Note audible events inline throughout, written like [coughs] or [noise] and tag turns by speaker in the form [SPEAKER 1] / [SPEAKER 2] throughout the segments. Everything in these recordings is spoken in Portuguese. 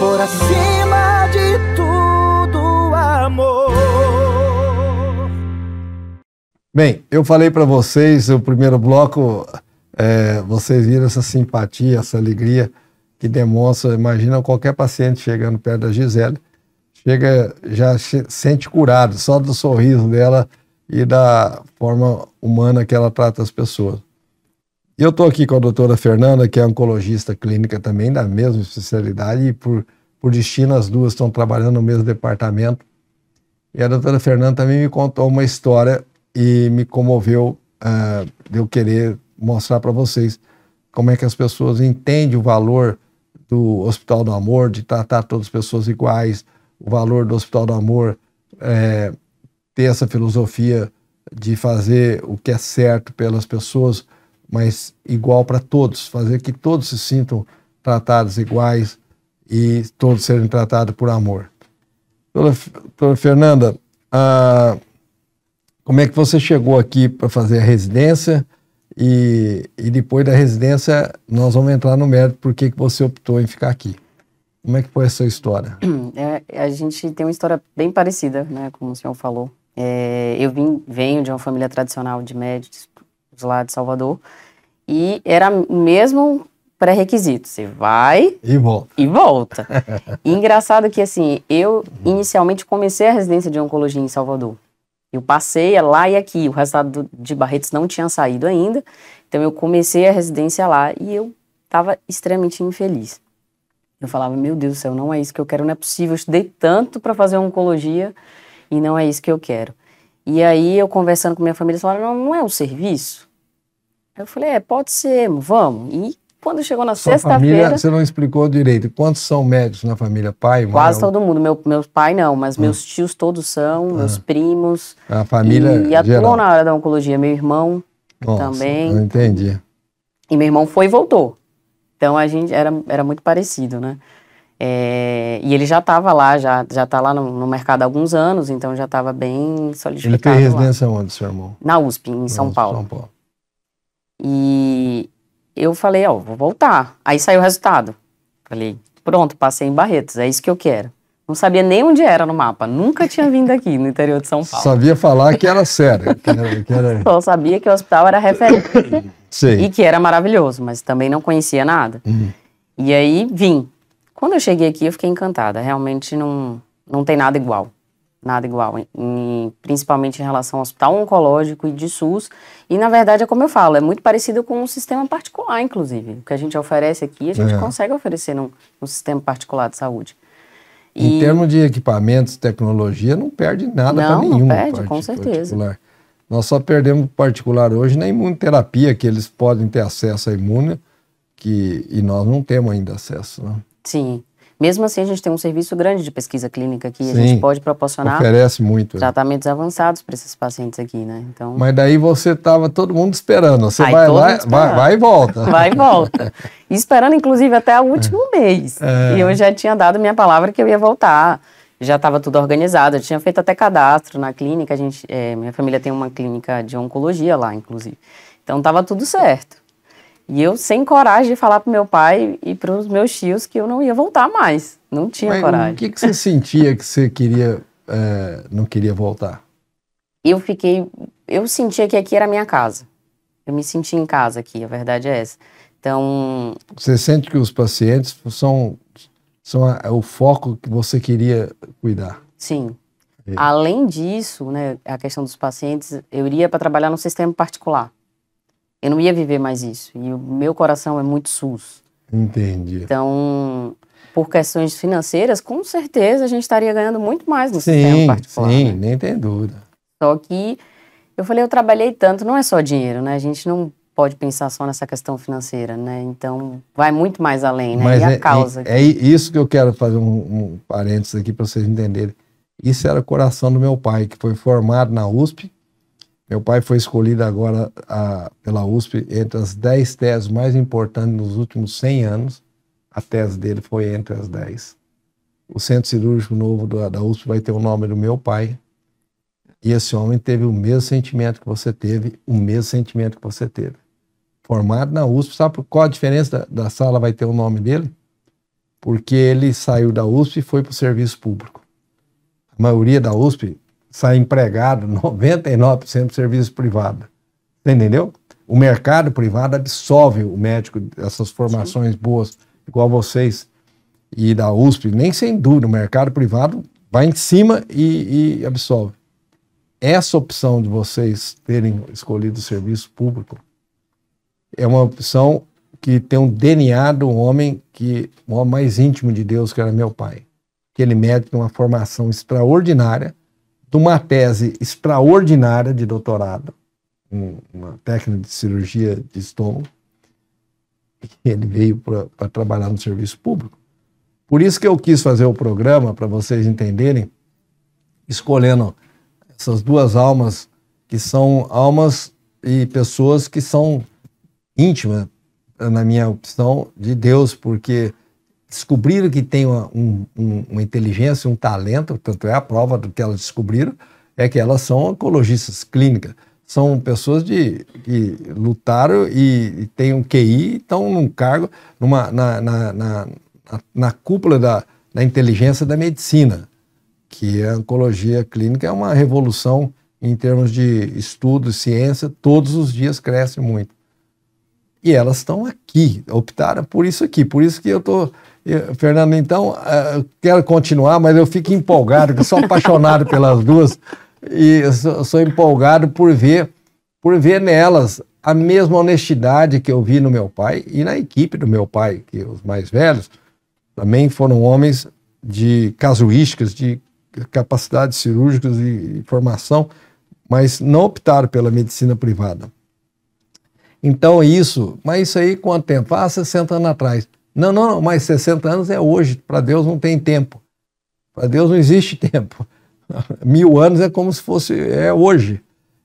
[SPEAKER 1] por acima de tudo, amor. Bem, eu falei para vocês o primeiro bloco, é, vocês viram essa simpatia, essa alegria que demonstra. Imagina qualquer paciente chegando perto da Gisele, chega já sente curado só do sorriso dela e da forma humana que ela trata as pessoas. E eu estou aqui com a doutora Fernanda, que é oncologista clínica também, da mesma especialidade, e por, por destino as duas estão trabalhando no mesmo departamento. E a doutora Fernanda também me contou uma história e me comoveu uh, de eu querer mostrar para vocês como é que as pessoas entendem o valor do Hospital do Amor, de tratar todas as pessoas iguais, o valor do Hospital do Amor é, ter essa filosofia de fazer o que é certo pelas pessoas, mas igual para todos, fazer que todos se sintam tratados iguais e todos serem tratados por amor. Doutora Fernanda, ah, como é que você chegou aqui para fazer a residência? E, e, depois da residência, nós vamos entrar no mérito por que você optou em ficar aqui. Como é que foi essa história?
[SPEAKER 2] [clears throat] É, a gente tem uma história bem parecida, né, como o senhor falou. É, eu vim, venho de uma família tradicional de médicos, lá de Salvador. E era mesmo pré-requisito. Você vai e volta. E volta. e engraçado que assim, eu inicialmente comecei a residência de oncologia em Salvador. Eu passei lá e aqui, o resultado de Barretos não tinha saído ainda. Então eu comecei a residência lá e eu estava extremamente infeliz. Eu falava, meu Deus do céu, não é isso que eu quero, não é possível. Eu estudei tanto para fazer oncologia e não é isso que eu quero. E aí eu conversando com minha família, eles falaram, não, não é o serviço? Eu falei, é, pode ser, vamos. E quando chegou na sexta-feira. Você
[SPEAKER 1] não explicou direito. Quantos são médicos na família? Pai, mãe? Quase é todo
[SPEAKER 2] mundo. Meu, meu pai não, mas ah. meus tios todos são, ah. meus primos.
[SPEAKER 1] A família. E, e atuou na
[SPEAKER 2] área da oncologia. Meu irmão Nossa, também.
[SPEAKER 1] entendi.
[SPEAKER 2] E meu irmão foi e voltou. Então a gente era, era muito parecido, né? É, e ele já estava lá, já já está lá no, no, mercado há alguns anos, então já estava bem solidificado. Ele fez residência
[SPEAKER 1] lá. onde, seu irmão?
[SPEAKER 2] Na USP, em São, São Paulo. São Paulo. E eu falei, ó, oh, vou voltar. Aí saiu o resultado. Falei, pronto, passei em Barretos, é isso que eu quero. Não sabia nem onde era no mapa, nunca tinha vindo aqui no interior de São Paulo. Sabia
[SPEAKER 1] falar que era sério. Que era, que era...
[SPEAKER 2] Só sabia que o hospital era referente. Sim. E que era maravilhoso, mas também não conhecia nada. Uhum. E aí vim. Quando eu cheguei aqui, eu fiquei encantada. Realmente não, não tem nada igual nada igual, em, principalmente em relação ao hospital oncológico e de SUS. E, na verdade, é como eu falo, é muito parecido com um sistema particular, inclusive. O que a gente oferece aqui, a gente é. consegue oferecer num, num, sistema particular de saúde. E, em
[SPEAKER 1] termos de equipamentos, tecnologia, não perde nada para nenhum. Não, perde, com certeza. Particular. Nós só perdemos particular hoje na imunoterapia, que eles podem ter acesso à imune, que, e nós não temos ainda acesso. não né?
[SPEAKER 2] Sim. Mesmo assim, a gente tem um serviço grande de pesquisa clínica aqui. Sim, a gente pode proporcionar oferece muito, né? tratamentos avançados para esses pacientes aqui, né? Então, Mas
[SPEAKER 1] daí você estava todo mundo esperando. Você vai lá, vai, vai, e volta. [laughs] Vai e
[SPEAKER 2] volta. esperando, inclusive, até o último é. mês. É. E eu já tinha dado minha palavra que eu ia voltar. Já estava tudo organizado. Eu tinha feito até cadastro na clínica. A gente, é, minha família tem uma clínica de oncologia lá, inclusive. Então, estava tudo certo. E eu sem coragem de falar pro meu pai e para os meus tios que eu não ia voltar mais. Não tinha Mas coragem. O que, que você
[SPEAKER 1] sentia que você queria, é, não queria voltar?
[SPEAKER 2] Eu fiquei, eu sentia que aqui era a minha casa. Eu me senti em casa aqui, a verdade é essa. Então.
[SPEAKER 1] Você sente que os pacientes são, são a, é o foco que você queria cuidar?
[SPEAKER 2] Sim. É. Além disso, né, a questão dos pacientes, eu iria para trabalhar no sistema particular eu não ia viver mais isso. E o meu coração é muito SUS.
[SPEAKER 1] Entendi.
[SPEAKER 2] Então, por questões financeiras, com certeza a gente estaria ganhando muito mais no sim, sistema particular. Sim, né?
[SPEAKER 1] nem tem dúvida.
[SPEAKER 2] Só que eu falei, eu trabalhei tanto, não é só dinheiro, né? A gente não pode pensar só nessa questão financeira, né? Então, vai muito mais além, né? Mas e a é, é, causa. É, é,
[SPEAKER 1] isso que eu quero fazer um, um parênteses aqui para vocês entenderem. Isso era o coração do meu pai, que foi formado na USP, meu pai foi escolhido agora a, pela USP entre as 10 teses mais importantes nos últimos 100 anos. A tese dele foi entre as 10. O Centro Cirúrgico Novo da, da USP vai ter o nome do meu pai. E esse homem teve o mesmo sentimento que você teve, o mesmo sentimento que você teve. Formado na USP, sabe qual a diferença da, da sala vai ter o nome dele? Porque ele saiu da USP e foi para o serviço público. A maioria da USP sai empregado 99% [laughs] do serviço privado. Entendeu? O mercado privado absorve o médico, essas formações Sim. boas, igual vocês e da USP, nem sem dúvida, o mercado privado vai em cima e, e absorve. Essa opção de vocês terem escolhido o serviço público é uma opção que tem um DNA do homem que o homem mais íntimo de Deus, que era meu pai. Aquele médico tem uma formação extraordinária, de uma tese extraordinária de doutorado, uma técnica de cirurgia de estômago, e ele veio para trabalhar no serviço público. Por isso que eu quis fazer o programa, para vocês entenderem, escolhendo essas duas almas, que são almas e pessoas que são íntimas, na minha opção, de Deus, porque descobriram que tem uma, um, uma inteligência, um talento, tanto é a prova do que elas descobriram, é que elas são oncologistas clínicas. São pessoas de, que lutaram e, e têm um QI, estão num cargo, numa, na, na, na, na cúpula da, da inteligência da medicina, que é a oncologia clínica é uma revolução em termos de estudo, ciência, todos os dias cresce muito. E elas estão aqui, optaram por isso aqui, por isso que eu estou Fernando, então, eh, quero continuar, mas eu fico empolgado, sou apaixonado pelas duas e sou, empolgado por ver, por ver nelas a mesma honestidade que eu vi no meu pai e na equipe do meu pai, que os mais velhos também foram homens de casuísticas, de capacidades cirúrgicas e, e formação, mas não optaram pela medicina privada. Então isso, mas isso aí quanto tempo? Ah, 60 anos atrás. Não, não, não, mas 60 anos é hoje. Para Deus não tem tempo. Para Deus não existe [laughs] tempo. Mil anos é como se fosse é hoje.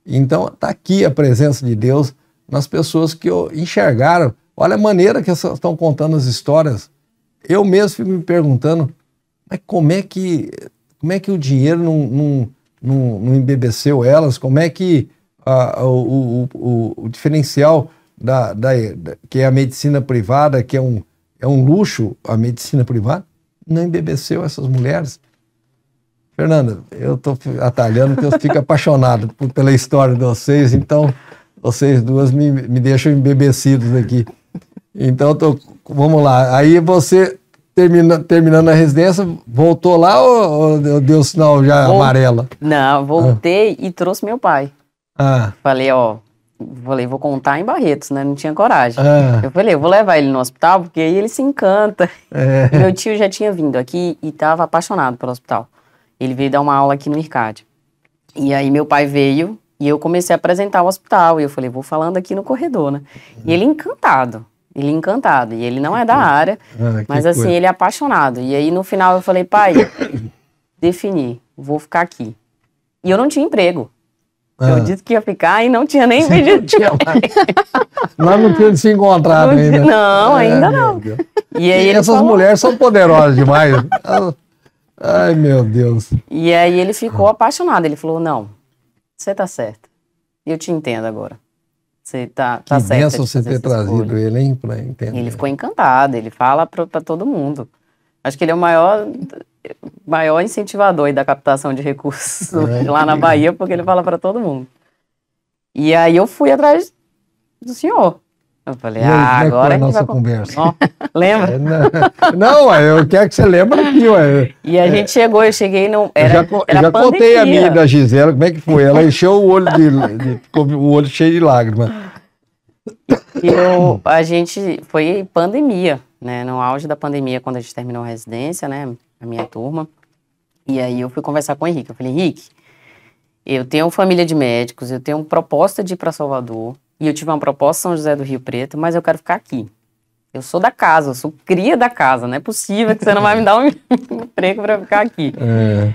[SPEAKER 1] Então está aqui a presença de Deus nas pessoas que enxergaram. Olha a maneira que elas estão contando as histórias. Eu mesmo fico me perguntando, mas como é que, como é que o dinheiro não, não, não, não embebeceu elas? Como é que ah, o, o, o, o, diferencial da, da, da, que é a medicina privada, que é um é um luxo a medicina privada, não embebeceu essas mulheres. Fernanda, eu estou atalhando porque eu fico [laughs] apaixonado por, pela história de vocês, então vocês duas me, me deixam embebecidos aqui. Então, tô, vamos lá. Aí você, termina, terminando a residência, voltou lá ou, ou deu sinal já Vol... amarela?
[SPEAKER 2] Não, voltei ah. e trouxe meu pai. Ah. Falei, ó, falei, vou contar em Barretos, né? Não tinha coragem. Ah. Eu falei, eu vou levar ele no hospital, porque aí ele se encanta. É. Meu tio já tinha vindo aqui e estava apaixonado pelo hospital. Ele veio dar uma aula aqui no IRCAD. E aí meu pai veio e eu comecei a apresentar o hospital. E eu falei, vou falando aqui no corredor, né? Uhum. E ele encantado. Ele encantado. E ele não é da área, ah, mas assim, coisa. ele é apaixonado. E aí no final eu falei, pai, [coughs] defini, vou ficar aqui. E eu não tinha emprego. Ah. Eu disse que ia ficar e não tinha nem Você pedido. [laughs] Não tinha
[SPEAKER 1] Nós não tínhamos se encontrado não, ainda. Não, é, ainda não.
[SPEAKER 2] E, aí e essas falou... mulheres são
[SPEAKER 1] poderosas demais. Ah, ai, meu Deus.
[SPEAKER 2] E aí ele ficou apaixonado. Ele falou: Não, você tá certo. Eu te entendo agora. Você tá, tá que certa. você ter trazido
[SPEAKER 1] ele, hein, pra entender. Ele ficou
[SPEAKER 2] encantado. Ele fala pra, pra todo mundo. Acho que ele é o maior maior incentivador da captação de recursos é. [laughs] lá na Bahia, porque ele fala para todo mundo. E aí eu fui atrás do senhor. Eu falei, aí, ah, é agora é a nossa vai... conversa. Oh, [laughs] lembra? É, não, não,
[SPEAKER 1] eu quero que você lembre aqui, ué. E a é. gente
[SPEAKER 2] chegou, eu cheguei no. Era, eu já, era já contei a minha da
[SPEAKER 1] Gisela, como é que foi? Ela encheu o olho de, de ficou o olho cheio de lágrimas.
[SPEAKER 2] E eu, a gente foi pandemia, né? No auge da pandemia, quando a gente terminou a residência, né? a minha turma. E aí eu fui conversar com o Henrique. Eu falei, Henrique, eu tenho família de médicos, eu tenho uma proposta de ir para Salvador, e eu tive uma proposta São José do Rio Preto, mas eu quero ficar aqui. Eu sou da casa, eu sou cria da casa, não é possível que você não vai me dar um [laughs] emprego para ficar aqui. É.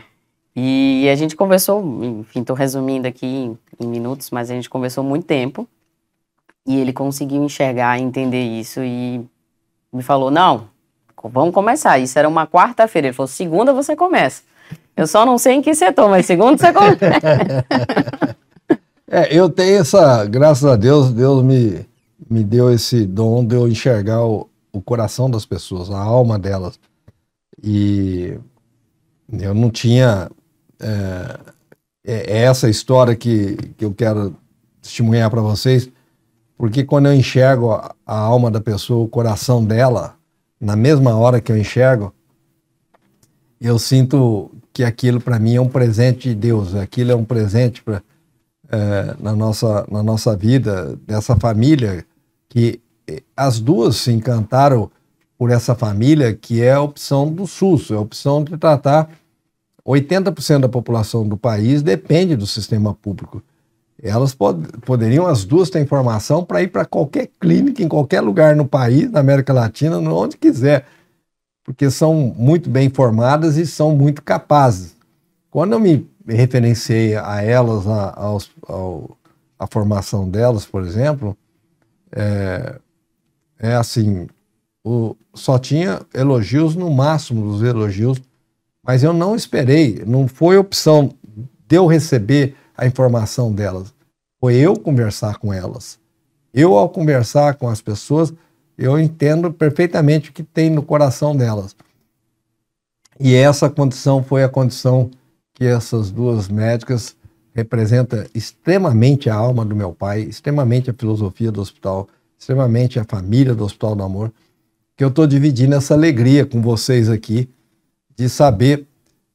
[SPEAKER 2] E a gente conversou, enfim, estou resumindo aqui em, em, minutos, mas a gente conversou muito tempo, e ele conseguiu enxergar, entender isso, e me falou, não, vamos começar. Isso era uma quarta-feira. Ele falou, segunda você começa. Eu só não sei em que setor, mas segunda você começa.
[SPEAKER 1] [laughs] é, eu tenho essa, graças a Deus, Deus me, me deu esse dom de eu enxergar o, o coração das pessoas, a alma delas. E eu não tinha. É, é, é essa história que, que eu quero testemunhar para vocês, porque quando eu enxergo a, a alma da pessoa, o coração dela, na mesma hora que eu enxergo, eu sinto que aquilo para mim é um presente de Deus, aquilo é um presente pra, é, na, nossa, na nossa vida, dessa família, que eh, as duas se encantaram por essa família, que é a opção do SUS, é a opção de tratar 80% da população do país depende do sistema público elas pod poderiam as duas ter informação para ir para qualquer clínica, em qualquer lugar no país, na América Latina, onde quiser, porque são muito bem informadas e são muito capazes. Quando eu me referenciei a elas, a, aos, ao, a formação delas, por exemplo, é, é assim, o, só tinha elogios no máximo dos elogios, mas eu não esperei, não foi opção de eu receber a informação delas. Foi eu conversar com elas. Eu, ao conversar com as pessoas, eu entendo perfeitamente o que tem no coração delas. E essa condição foi a condição que essas duas médicas representa extremamente a alma do meu pai, extremamente a filosofia do hospital, extremamente a família do Hospital do Amor, que eu estou dividindo essa alegria com vocês aqui de saber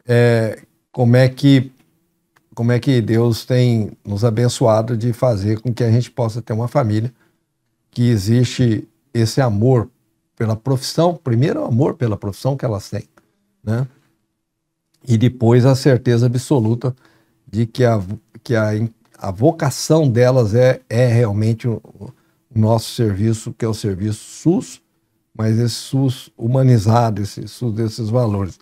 [SPEAKER 1] é, como é que como é que Deus tem nos abençoado de fazer com que a gente possa ter uma família que existe esse amor pela profissão, primeiro o amor pela profissão que elas têm, né? E depois a certeza absoluta de que a, que a, a vocação delas é, é realmente o, nosso serviço, que é o serviço SUS, mas esse SUS humanizado, esse SUS desses valores.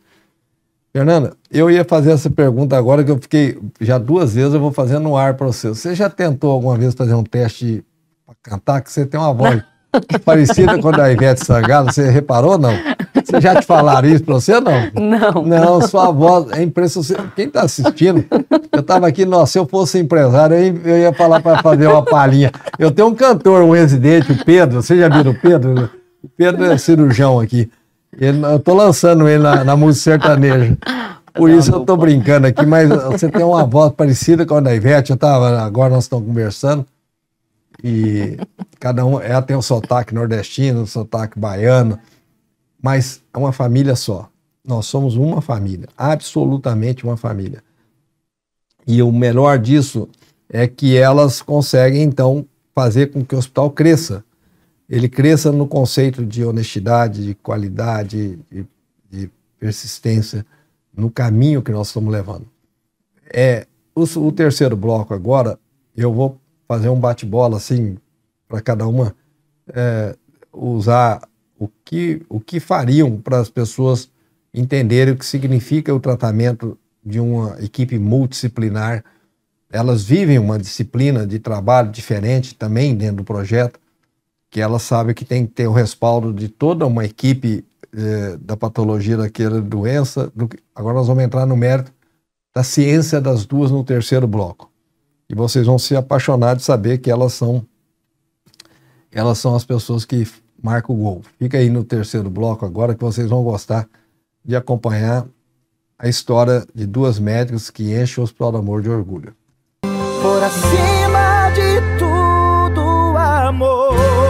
[SPEAKER 1] Fernanda, eu ia fazer essa pergunta agora que eu fiquei já duas vezes, eu vou fazer no ar para você. Você já tentou alguma vez fazer um teste para cantar que você tem uma voz não. parecida com a da Ivete Sangalo? Você reparou não? Você já te falaram isso para você não? Não. Não, sua voz é impressionante. Quem está assistindo? Eu estava aqui, nossa, se eu fosse empresário, eu ia falar para fazer uma palhinha. Eu tenho um cantor, um residente, o Pedro. Você já viu o Pedro? O Pedro é cirurgião aqui. Ele, eu tô lançando ele na, na música sertaneja. [laughs] Por isso eu tô brincando aqui, mas [laughs] você tem uma voz parecida com a da Ivete, eu tava, agora nós estamos conversando. E cada um, ela tem um sotaque nordestino, um sotaque baiano, mas é uma família só. Nós somos uma família, absolutamente uma família. E o melhor disso é que elas conseguem, então, fazer com que o hospital cresça ele cresça no conceito de honestidade, de qualidade, de, de persistência no caminho que nós estamos levando. É o, o terceiro bloco agora, eu vou fazer um bate-bola assim para cada uma é, usar o que o que fariam para as pessoas entenderem o que significa o tratamento de uma equipe multidisciplinar. Elas vivem uma disciplina de trabalho diferente também dentro do projeto que ela sabe que tem que ter o respaldo de toda uma equipe eh, da patologia daquela doença. Do que... Agora nós vamos entrar no mérito da ciência das duas no terceiro bloco. E vocês vão se apaixonar de saber que elas são elas são as pessoas que marcam o gol. Fica aí no terceiro bloco agora que vocês vão gostar de acompanhar a história de duas médicas que enchem o Hospital do Amor de orgulho. Por acima de tudo, amor.